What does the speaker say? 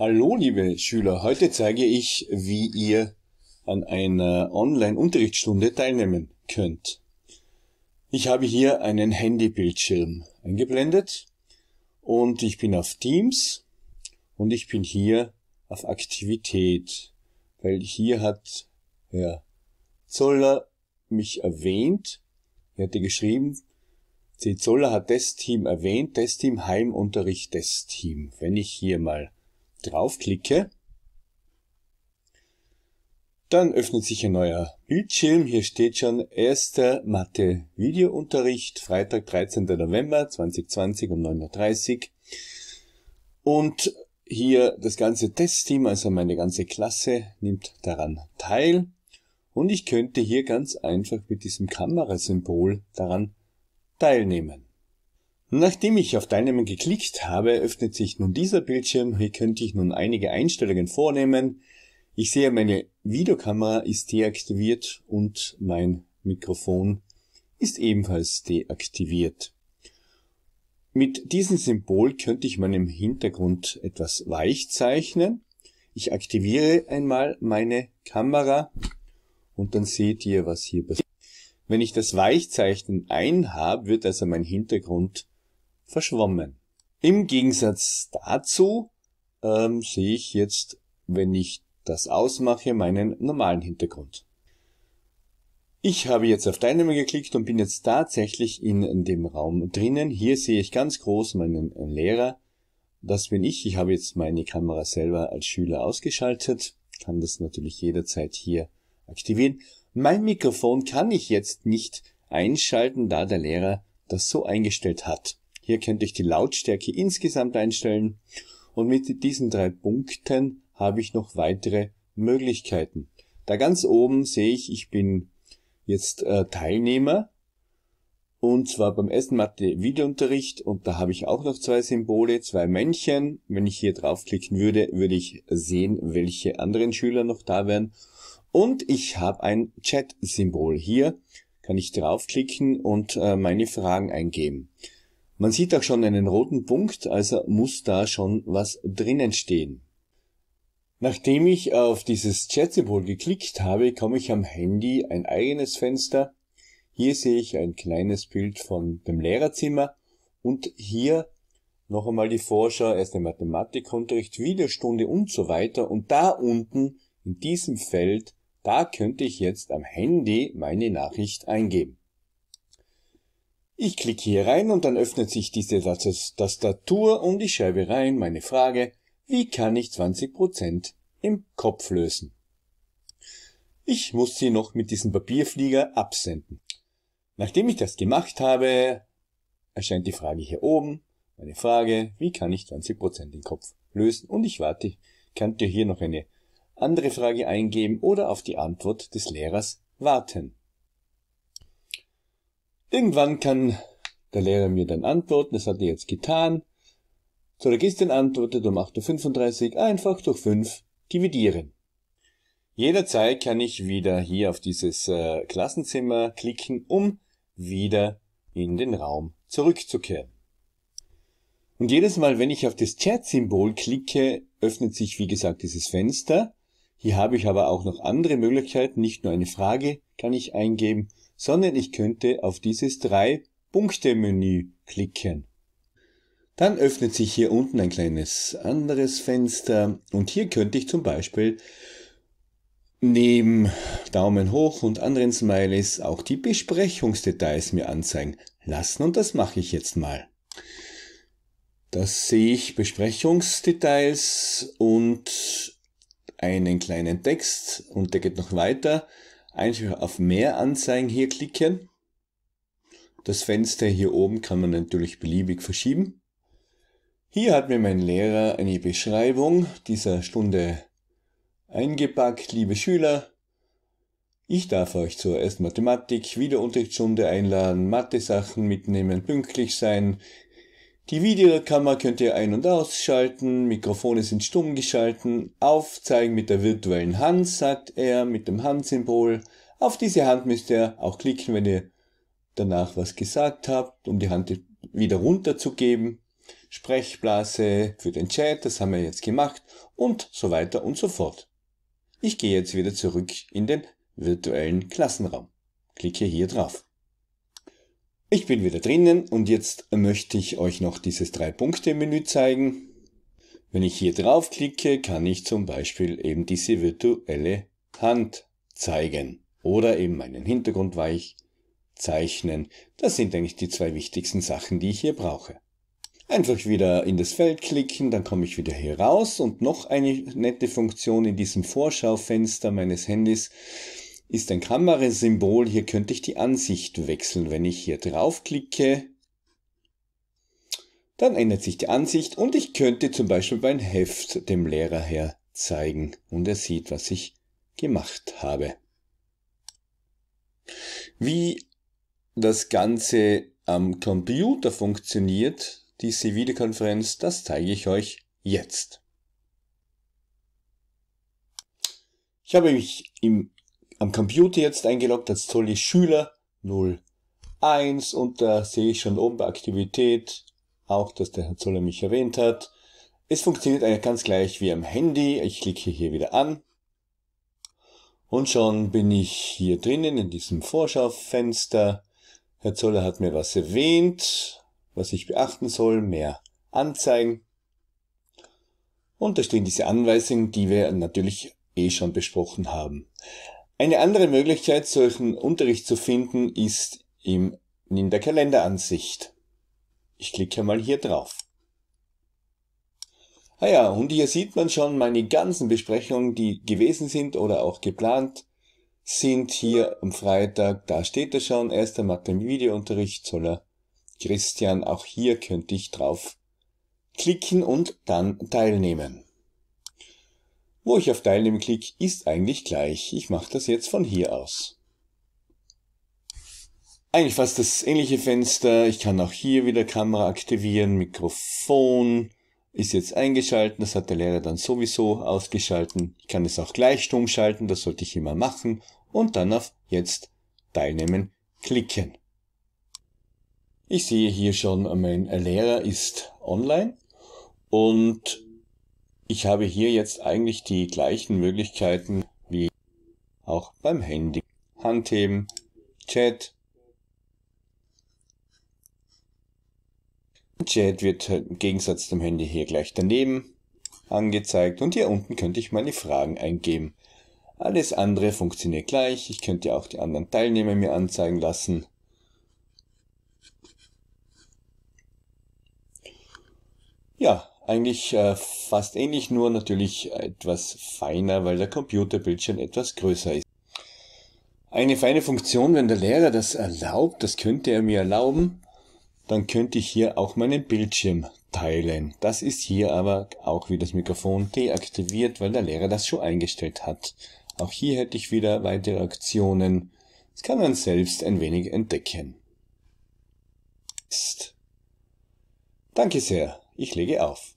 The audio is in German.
Hallo, liebe Schüler. Heute zeige ich, wie ihr an einer Online-Unterrichtsstunde teilnehmen könnt. Ich habe hier einen Handybildschirm eingeblendet und ich bin auf Teams und ich bin hier auf Aktivität, weil hier hat Herr Zoller mich erwähnt. Er hatte geschrieben, C. Zoller hat das Team erwähnt, das Team Heimunterricht, das Team. Wenn ich hier mal draufklicke, dann öffnet sich ein neuer Bildschirm. Hier steht schon erster Mathe-Videounterricht, Freitag, 13. November 2020 um 9.30 Uhr. Und hier das ganze Testteam, also meine ganze Klasse, nimmt daran teil. Und ich könnte hier ganz einfach mit diesem Kamerasymbol daran teilnehmen. Nachdem ich auf Teilnehmen geklickt habe, öffnet sich nun dieser Bildschirm. Hier könnte ich nun einige Einstellungen vornehmen. Ich sehe, meine Videokamera ist deaktiviert und mein Mikrofon ist ebenfalls deaktiviert. Mit diesem Symbol könnte ich meinem Hintergrund etwas weich zeichnen. Ich aktiviere einmal meine Kamera und dann seht ihr, was hier passiert. Wenn ich das Weichzeichnen einhabe, wird also mein Hintergrund verschwommen. Im Gegensatz dazu ähm, sehe ich jetzt, wenn ich das ausmache, meinen normalen Hintergrund. Ich habe jetzt auf Teilnehmer geklickt und bin jetzt tatsächlich in dem Raum drinnen. Hier sehe ich ganz groß meinen Lehrer. Das bin ich. Ich habe jetzt meine Kamera selber als Schüler ausgeschaltet. Kann das natürlich jederzeit hier aktivieren. Mein Mikrofon kann ich jetzt nicht einschalten, da der Lehrer das so eingestellt hat. Hier könnt ihr die Lautstärke insgesamt einstellen und mit diesen drei Punkten habe ich noch weitere Möglichkeiten. Da ganz oben sehe ich, ich bin jetzt äh, Teilnehmer und zwar beim Essen Mathe Videounterricht und da habe ich auch noch zwei Symbole, zwei Männchen. Wenn ich hier draufklicken würde, würde ich sehen, welche anderen Schüler noch da wären. Und ich habe ein Chat-Symbol. Hier kann ich draufklicken und äh, meine Fragen eingeben. Man sieht auch schon einen roten Punkt, also muss da schon was drinnen stehen. Nachdem ich auf dieses Chat-Symbol geklickt habe, komme ich am Handy ein eigenes Fenster. Hier sehe ich ein kleines Bild von dem Lehrerzimmer und hier noch einmal die Vorschau, erste Mathematikunterricht, Wiederstunde und so weiter. Und da unten in diesem Feld, da könnte ich jetzt am Handy meine Nachricht eingeben. Ich klicke hier rein und dann öffnet sich diese Tastatur und ich schreibe rein meine Frage, wie kann ich 20% im Kopf lösen? Ich muss sie noch mit diesem Papierflieger absenden. Nachdem ich das gemacht habe, erscheint die Frage hier oben, meine Frage, wie kann ich 20% im Kopf lösen? Und ich warte, ich kann dir hier noch eine andere Frage eingeben oder auf die Antwort des Lehrers warten. Irgendwann kann der Lehrer mir dann antworten, das hat er jetzt getan. So, der Gistin antwortet um 8.35 Uhr einfach durch 5 dividieren. Jederzeit kann ich wieder hier auf dieses äh, Klassenzimmer klicken, um wieder in den Raum zurückzukehren. Und jedes Mal, wenn ich auf das Chat-Symbol klicke, öffnet sich, wie gesagt, dieses Fenster. Hier habe ich aber auch noch andere Möglichkeiten. Nicht nur eine Frage kann ich eingeben, sondern ich könnte auf dieses drei Punkte Menü klicken. Dann öffnet sich hier unten ein kleines anderes Fenster und hier könnte ich zum Beispiel neben Daumen hoch und anderen Smileys auch die Besprechungsdetails mir anzeigen lassen und das mache ich jetzt mal. Das sehe ich Besprechungsdetails und einen kleinen Text und der geht noch weiter einfach auf mehr Anzeigen hier klicken. Das Fenster hier oben kann man natürlich beliebig verschieben. Hier hat mir mein Lehrer eine Beschreibung dieser Stunde eingepackt. Liebe Schüler, ich darf euch zur ersten Mathematik, wieder Unterrichtsstunde einladen, Mathe-Sachen mitnehmen, pünktlich sein, die Videokamera könnt ihr ein- und ausschalten, Mikrofone sind stumm geschalten, aufzeigen mit der virtuellen Hand, sagt er, mit dem Handsymbol. Auf diese Hand müsst ihr auch klicken, wenn ihr danach was gesagt habt, um die Hand wieder runterzugeben. Sprechblase für den Chat, das haben wir jetzt gemacht und so weiter und so fort. Ich gehe jetzt wieder zurück in den virtuellen Klassenraum. Klicke hier drauf. Ich bin wieder drinnen und jetzt möchte ich euch noch dieses Drei-Punkte-Menü zeigen. Wenn ich hier draufklicke, kann ich zum Beispiel eben diese virtuelle Hand zeigen oder eben meinen Hintergrund weich zeichnen. Das sind eigentlich die zwei wichtigsten Sachen, die ich hier brauche. Einfach wieder in das Feld klicken, dann komme ich wieder hier raus und noch eine nette Funktion in diesem Vorschaufenster meines Handys ist ein Kamerasymbol. Hier könnte ich die Ansicht wechseln. Wenn ich hier draufklicke, dann ändert sich die Ansicht und ich könnte zum Beispiel mein Heft dem Lehrer her zeigen und er sieht, was ich gemacht habe. Wie das Ganze am Computer funktioniert, diese Videokonferenz, das zeige ich euch jetzt. Ich habe mich im am Computer jetzt eingeloggt als Zolli Schüler 01 und da sehe ich schon oben bei Aktivität, auch dass der Herr Zoller mich erwähnt hat. Es funktioniert eigentlich ganz gleich wie am Handy. Ich klicke hier wieder an. Und schon bin ich hier drinnen in diesem Vorschaufenster. Herr Zoller hat mir was erwähnt, was ich beachten soll, mehr anzeigen. Und da stehen diese Anweisungen, die wir natürlich eh schon besprochen haben. Eine andere Möglichkeit, solchen Unterricht zu finden, ist im, in der Kalenderansicht. Ich klicke mal hier drauf. Ah ja, und hier sieht man schon meine ganzen Besprechungen, die gewesen sind oder auch geplant sind hier am Freitag. Da steht er schon, erster Mathe-Videounterricht, im Zoller Christian. Auch hier könnte ich drauf klicken und dann teilnehmen. Wo ich auf Teilnehmen klicke, ist eigentlich gleich. Ich mache das jetzt von hier aus. Eigentlich fast das ähnliche Fenster. Ich kann auch hier wieder Kamera aktivieren, Mikrofon ist jetzt eingeschalten. Das hat der Lehrer dann sowieso ausgeschalten. Ich kann es auch gleich stumm schalten. Das sollte ich immer machen. Und dann auf jetzt teilnehmen klicken. Ich sehe hier schon, mein Lehrer ist online und ich habe hier jetzt eigentlich die gleichen Möglichkeiten wie auch beim Handy. Handheben, Chat. Chat wird im Gegensatz zum Handy hier gleich daneben angezeigt und hier unten könnte ich meine Fragen eingeben. Alles andere funktioniert gleich. Ich könnte auch die anderen Teilnehmer mir anzeigen lassen. Ja, eigentlich äh, fast ähnlich, nur natürlich etwas feiner, weil der Computerbildschirm etwas größer ist. Eine feine Funktion, wenn der Lehrer das erlaubt, das könnte er mir erlauben, dann könnte ich hier auch meinen Bildschirm teilen. Das ist hier aber auch wie das Mikrofon deaktiviert, weil der Lehrer das schon eingestellt hat. Auch hier hätte ich wieder weitere Aktionen. Das kann man selbst ein wenig entdecken. Danke sehr. Ich lege auf.